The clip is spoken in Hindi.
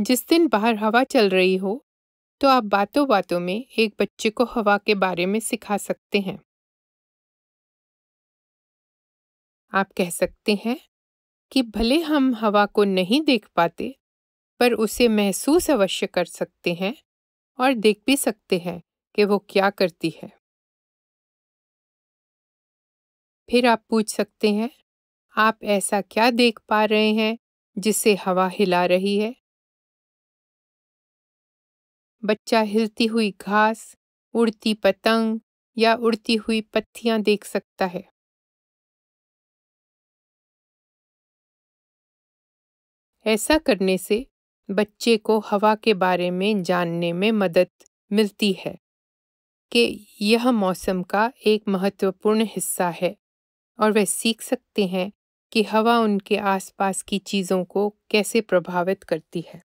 जिस दिन बाहर हवा चल रही हो तो आप बातों बातों में एक बच्चे को हवा के बारे में सिखा सकते हैं आप कह सकते हैं कि भले हम हवा को नहीं देख पाते पर उसे महसूस अवश्य कर सकते हैं और देख भी सकते हैं कि वो क्या करती है फिर आप पूछ सकते हैं आप ऐसा क्या देख पा रहे हैं जिसे हवा हिला रही है बच्चा हिलती हुई घास उड़ती पतंग या उड़ती हुई पत्थियां देख सकता है ऐसा करने से बच्चे को हवा के बारे में जानने में मदद मिलती है कि यह मौसम का एक महत्वपूर्ण हिस्सा है और वह सीख सकते हैं कि हवा उनके आसपास की चीज़ों को कैसे प्रभावित करती है